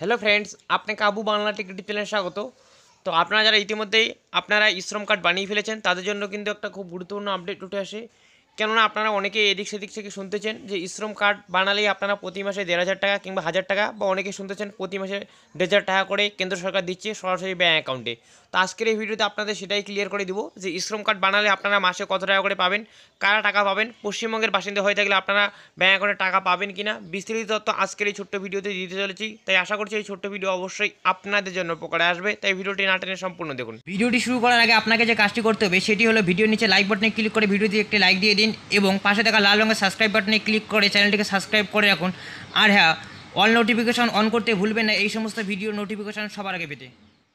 hello friends আপনাকে Abu Bangla ticket চ্যানেলে স্বাগত তো আপনারা যারা ইতিমধ্যেই আপনারা ইশ্রম কার্ড বানিয়ে ফেলেছেন তাদের জন্য কিন্তু একটা খুব গুরুত্বপূর্ণ আপডেট উঠে আসে কেননা আপনারা অনেকে এদিক সেদিক থেকে শুনতেছেন যে ইশ্রম কার্ড বানালেই আপনারা প্রতি মাসে দেড় হাজার টাকা কিংবা হাজার টাকা বা অনেকে শুনতেছেন প্রতি মাসে দেড় টাকা করে কেন্দ্র সরকার দিচ্ছে সরাসরি ব্যাঙ্ক অ্যাকাউন্টে তো আজকের এই ভিডিওতে আপনাদের সেটাই ক্লিয়ার করে দিব যে ইশ্রম কার্ড বানালে আপনারা মাসে কত টাকা করে পাবেন কারা টাকা পাবেন পশ্চিমবঙ্গের বাসিন্দা হয়ে থাকলে আপনারা ব্যাঙ্ক অ্যাকাউন্টে টাকা পাবেন কি না বিস্তৃত তথ্য আজকের এই ছোট্ট ভিডিওতে দিতে চলেছি তাই আশা করছি এই ছোট্ট ভিডিও অবশ্যই আপনাদের জন্য উপকারে আসবে তাই ভিডিওটি না টেনে সম্পূর্ণ দেখুন ভিডিওটি শুরু করার আগে আপনাকে যে কাজটি করতে হবে সেটি হলো ভিডিও নিচে লাইক বাটনে ক্লিক করে ভিডিওটি একটি লাইক দিয়ে দিন দিন এবং পাশে থাকা লাল রঙের সাবস্ক্রাইব বাটনে ক্লিক করে চ্যানেলটিকে সাবস্ক্রাইব করে রাখুন আর হ্যাঁ অল নোটিফিকেশন অন করতে ভুলবেন না এই সমস্ত ভিডিও নোটিফিকেশন সবার আগে পেতে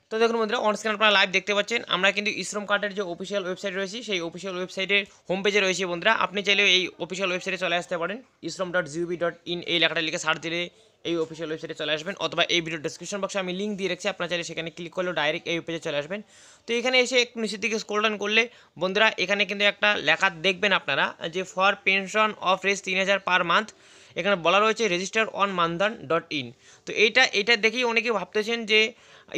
তো দেখুন বন্ধুরা অনস্ক্রিন আপনারা লাইভ দেখতে পাচ্ছেন আমরা কিন্তু ইশ্রম কার্ডের যে অফিসিয়াল ওয়েবসাইট রয়েছে সেই অফিসিয়াল ওয়েবসাইটের হোম পেজে রয়েছে বন্ধুরা আপনি চাইলে এই অফিসিয়াল ওয়েবসাইটে চলে আসতে পারেন ইশ্রম ডট জিওবি ডট ইন এই লেখাটা লিখে সার্চ দিলে এই অফিসিয়াল ওয়েবসাইটে চলে আসবেন অথবা এই ভিডিও ডিসক্রিপশন বক্সে আমি লিঙ্ক দিয়ে রাখছি আপনার চাইলে সেখানে ক্লিক করলেও ডাইরেক্ট এই পেজে চলে আসবেন তো এখানে এসে একটু নিচের দিকে স্কোলডান করলে বন্ধুরা এখানে কিন্তু একটা লেখা দেখবেন আপনারা যে ফর পেনশন অফ রেস তিন হাজার পার মান্থ এখানে বলা রয়েছে register on Maandhan dot in তো এইটা এটা দেখেই অনেকে ভাবতেছেন যে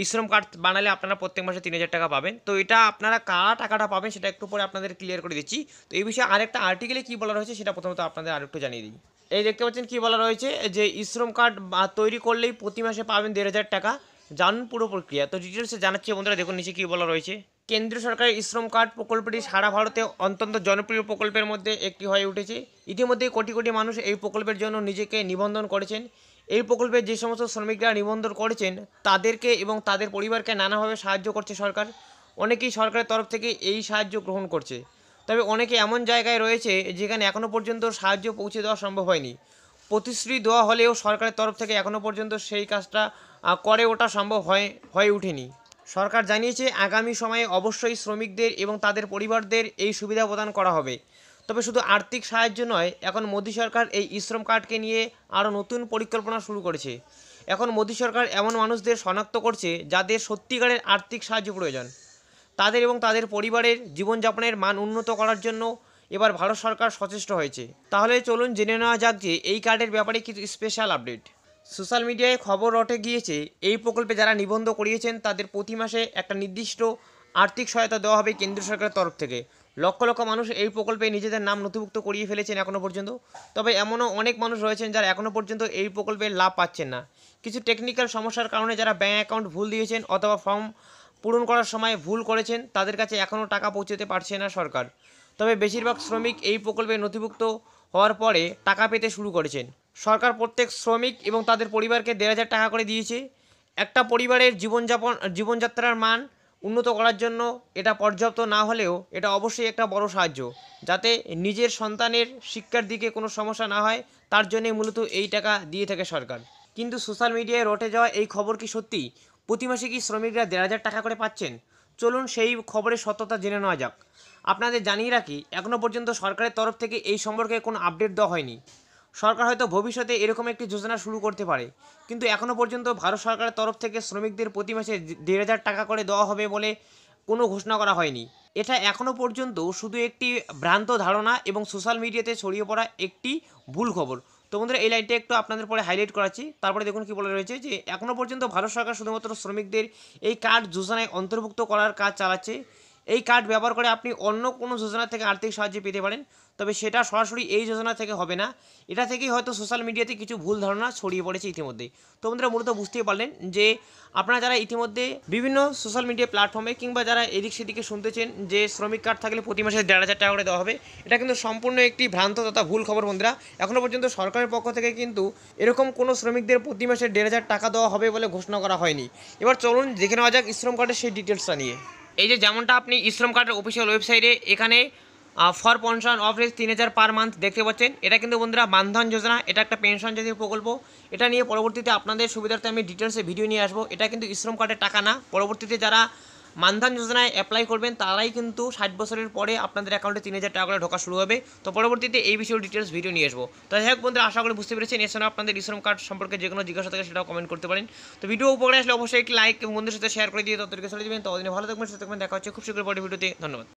শ্রম কার্ড বানালে আপনারা প্রত্যেক মাসে তিন টাকা পাবেন তো এটা আপনারা কারা টাকাটা পাবেন সেটা একটু পরে আপনাদের ক্লিয়ার করে দিচ্ছি তো এই বিষয়ে আরেকটা আর্টিকেলে কী বলা রয়েছে সেটা প্রথমত আপনাদের আরেকটু জানিয়ে দিই এই দেখতে পাচ্ছেন কি বলা রয়েছে যে ইশ্রম কার্ড তৈরি করলেই প্রতি মাসে পাবেন দেড় হাজার টাকা জানুন পুরো প্রক্রিয়া তো ডিটেলসে জানাচ্ছি বন্ধুরা দেখুন নিচে কী বলা রয়েছে কেন্দ্রীয় সরকারের শ্রম কার্ড প্রকল্পটি সারা ভারতে অত্যন্ত জনপ্রিয় প্রকল্পের মধ্যে একটি হয়ে উঠেছে ইতিমধ্যে কোটি কোটি মানুষ এই প্রকল্পের জন্য নিজেকে নিবন্ধন করেছেন এই প্রকল্পে যে সমস্ত শ্রমিকরা নিবন্ধন করেছেন তাদেরকে এবং তাদের পরিবারকে নানাভাবে সাহায্য করছে সরকার অনেকেই সরকারের তরফ থেকে এই সাহায্য গ্রহণ করছে তবে অনেকে এমন জায়গায় রয়েছে যেখানে এখনও পর্যন্ত সাহায্য পৌঁছে দেওয়া সম্ভব হয়নি প্রতিশ্রুতি দেওয়া হলেও সরকারের তরফ থেকে এখনও পর্যন্ত সেই কাজটা করে ওটা সম্ভব হয় হয়ে ওঠেনি সরকার জানিয়েছে আগামী সময়ে অবশ্যই শ্রমিকদের এবং তাদের পরিবারদের এই সুবিধা প্রদান করা হবে তবে শুধু আর্থিক সাহায্য নয় এখন মোদী সরকার এই ইশ্রম কার্ডকে নিয়ে আরও নতুন পরিকল্পনা শুরু করেছে এখন মোদী সরকার এমন মানুষদের শনাক্ত করছে যাদের সত্যিকারের আর্থিক সাহায্য প্রয়োজন তাদের এবং তাদের পরিবারের জীবনযাপনের মান উন্নত করার জন্য এবার ভারত সরকার সচেষ্ট হয়েছে তাহলে চলুন জেনে নেওয়া যাক যে এই কার্ডের ব্যাপারে কিছু স্পেশাল আপডেট সোশ্যাল মিডিয়ায় খবর রটে গিয়েছে এই প্রকল্পে যারা নিবন্ধ করিয়েছেন তাদের প্রতি মাসে একটা নির্দিষ্ট আর্থিক সহায়তা দেওয়া হবে কেন্দ্র সরকারের তরফ থেকে লক্ষ লক্ষ মানুষ এই প্রকল্পে নিজেদের নাম নথিভুক্ত করিয়ে ফেলেছেন এখনও পর্যন্ত তবে এমনও অনেক মানুষ রয়েছেন যারা এখনও পর্যন্ত এই প্রকল্পের লাভ পাচ্ছেন না কিছু টেকনিক্যাল সমস্যার কারণে যারা ব্যাঙ্ক অ্যাকাউন্ট ভুল দিয়েছেন অথবা ফর্ম পূরণ করার সময় ভুল করেছেন তাদের কাছে এখনও টাকা পৌঁছতে পারছে না সরকার তবে বেশিরভাগ শ্রমিক এই প্রকল্পে নথিভুক্ত হওয়ার পরে টাকা পেতে শুরু করেছেন সরকার প্রত্যেক শ্রমিক এবং তাদের পরিবারকে দেড় হাজার টাকা করে দিয়েছে একটা পরিবারের জীবনযাপন জীবনযাত্রার মান উন্নত করার জন্য এটা পর্যাপ্ত না হলেও এটা অবশ্যই একটা বড় সাহায্য যাতে নিজের সন্তানের শিক্ষার দিকে কোনো সমস্যা না হয় তার জন্যে মূলত এই টাকা দিয়ে থাকে সরকার কিন্তু সোশ্যাল মিডিয়ায় রটে যাওয়া এই খবর কি সত্যি প্রতি মাসে কি শ্রমিকরা দেড় হাজার টাকা করে পাচ্ছেন চলুন সেই খবরের সত্যতা জেনে নেওয়া যাক আপনাদের জানিয়ে রাখি এখনও পর্যন্ত সরকারের তরফ থেকে এই সম্পর্কে কোনো আপডেট দেওয়া হয়নি সরকার হয়তো ভবিষ্যতে এরকম একটি যোজনা শুরু করতে পারে কিন্তু এখনও পর্যন্ত ভারত সরকারের তরফ থেকে শ্রমিকদের প্রতি মাসে দেড় হাজার টাকা করে দেওয়া হবে বলে কোনো ঘোষণা করা হয়নি এটা এখনও পর্যন্ত শুধু একটি ভ্রান্ত ধারণা এবং সোশ্যাল মিডিয়াতে ছড়িয়ে পড়া একটি ভুল খবর তো বন্ধুরা এই লাইনটা একটু আপনাদের পরে হাইলাইট করাচ্ছি তারপরে দেখুন কি বলে রয়েছে যে এখনও পর্যন্ত ভারত সরকার শুধুমাত্র শ্রমিকদের এই কার্ড যোজনায় অন্তর্ভুক্ত করার কাজ চালাচ্ছে এই কার্ড ব্যবহার করে আপনি অন্য কোনো যোজনা থেকে আর্থিক সাহায্য পেতে পারেন তবে সেটা সরাসরি এই যোজনা থেকে হবে না এটা থেকেই হয়তো সোশ্যাল মিডিয়াতে কিছু ভুল ধারণা ছড়িয়ে পড়েছে ইতিমধ্যে তো বন্ধুরা মূলত বুঝতেই পারলেন যে আপনারা যারা ইতিমধ্যে বিভিন্ন সোশ্যাল মিডিয়া প্ল্যাটফর্মে কিংবা যারা এদিক সেদিকে শুনতেছেন যে শ্রমিক কার্ড থাকলে প্রতি মাসে দেড় হাজার টাকা করে দেওয়া হবে এটা কিন্তু সম্পূর্ণ একটি ভ্রান্ত তথা ভুল খবর বন্ধুরা এখনও পর্যন্ত সরকারের পক্ষ থেকে কিন্তু এরকম কোনো শ্রমিকদের প্রতি মাসে দেড় হাজার টাকা দেওয়া হবে বলে ঘোষণা করা হয়নি এবার চলুন দেখে নেওয়া যাক শ্রম কার্ডের সেই ডিটেলসটা নিয়ে এই যে যেমনটা আপনি ইশ্রম কার্ডের অফিসিয়াল ওয়েবসাইটে এখানে ফর পেনশন অফিস তিন হাজার পার মান্থ দেখতে পাচ্ছেন এটা কিন্তু বন্ধুরা মানধন যোজনা এটা একটা পেনশন জাতীয় প্রকল্প এটা নিয়ে পরবর্তীতে আপনাদের সুবিধার্থে আমি ডিটেলসে ভিডিও নিয়ে আসবো এটা কিন্তু ইশ্রম কার্ডের টাকা না পরবর্তীতে যারা মানধান যোজনায় অ্যাপ্লাই করবেন তারাই কিন্তু ষাট বছরের পরে আপনাদের অ্যাকাউন্টে তিন হাজার টাকা করে ঢোকা শুরু হবে তো পরবর্তীতে এই বিষয়ে ডিটেলস ভিডিও নিয়ে আসবো তো যাই হোক বন্ধুরা আশা করি বুঝতে পেরেছেন এছাড়াও আপনাদের ইশ্রম কার্ড সম্পর্কে যে কোনো জিজ্ঞাসা থাকে সেটাও কমেন্ট করতে পারেন তো ভিডিও উপকারে আসলে অবশ্যই একটি লাইক এবং বন্ধুর সাথে শেয়ার করে দিয়ে তত্ত্বকে চলে দেবেন ততদিনে ভালো থাকবেন সাথে দেখা হচ্ছে খুব শীঘ্রই পরে ভিডিওতে ধন্যবাদ